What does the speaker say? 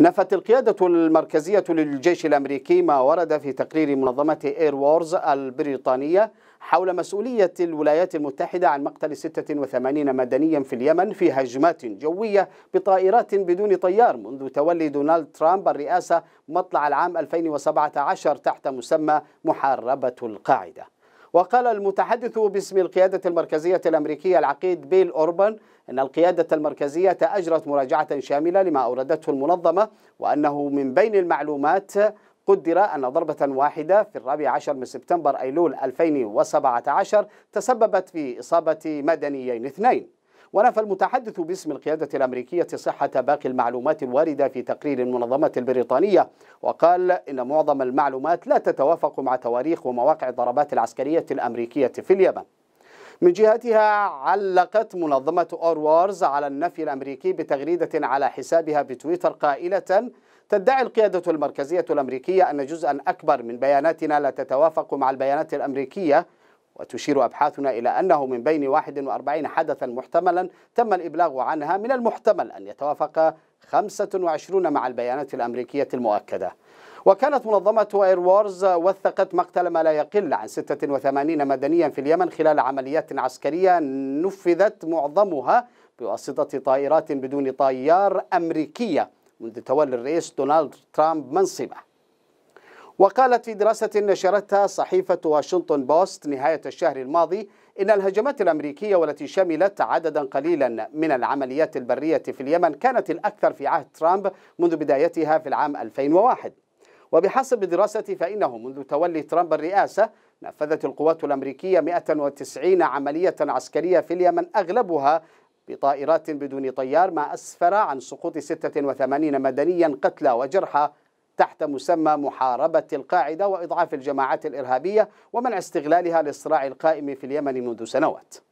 نفت القيادة المركزية للجيش الأمريكي ما ورد في تقرير منظمة إير وورز البريطانية حول مسؤولية الولايات المتحدة عن مقتل 86 مدنيا في اليمن في هجمات جوية بطائرات بدون طيار منذ تولي دونالد ترامب الرئاسة مطلع العام 2017 تحت مسمى محاربة القاعدة وقال المتحدث باسم القيادة المركزية الأمريكية العقيد بيل أوربان أن القيادة المركزية أجرت مراجعة شاملة لما أوردته المنظمة وأنه من بين المعلومات قدر أن ضربة واحدة في الرابع عشر من سبتمبر أيلول 2017 تسببت في إصابة مدنيين اثنين ونفى المتحدث باسم القيادة الأمريكية صحة باقي المعلومات الواردة في تقرير المنظمة البريطانية وقال إن معظم المعلومات لا تتوافق مع تواريخ ومواقع الضربات العسكرية الأمريكية في اليمن من جهتها علقت منظمة أوروارز على النفي الأمريكي بتغريدة على حسابها بتويتر قائلة تدعي القيادة المركزية الأمريكية أن جزءا أكبر من بياناتنا لا تتوافق مع البيانات الأمريكية وتشير أبحاثنا إلى أنه من بين 41 حدثا محتملا تم الإبلاغ عنها من المحتمل أن يتوافق 25 مع البيانات الأمريكية المؤكدة وكانت منظمة اير وورز وثقت مقتل ما لا يقل عن 86 مدنيا في اليمن خلال عمليات عسكرية نفذت معظمها بواسطة طائرات بدون طيار أمريكية منذ تولي الرئيس دونالد ترامب منصبه وقالت في دراسة نشرتها صحيفة واشنطن بوست نهاية الشهر الماضي إن الهجمات الأمريكية والتي شملت عددا قليلا من العمليات البرية في اليمن كانت الأكثر في عهد ترامب منذ بدايتها في العام 2001 وبحسب الدراسة فإنه منذ تولي ترامب الرئاسة نفذت القوات الأمريكية 190 عملية عسكرية في اليمن أغلبها بطائرات بدون طيار ما أسفر عن سقوط 86 مدنيا قتلى وجرحى تحت مسمى محاربة القاعدة وإضعاف الجماعات الإرهابية ومنع استغلالها للصراع القائم في اليمن منذ سنوات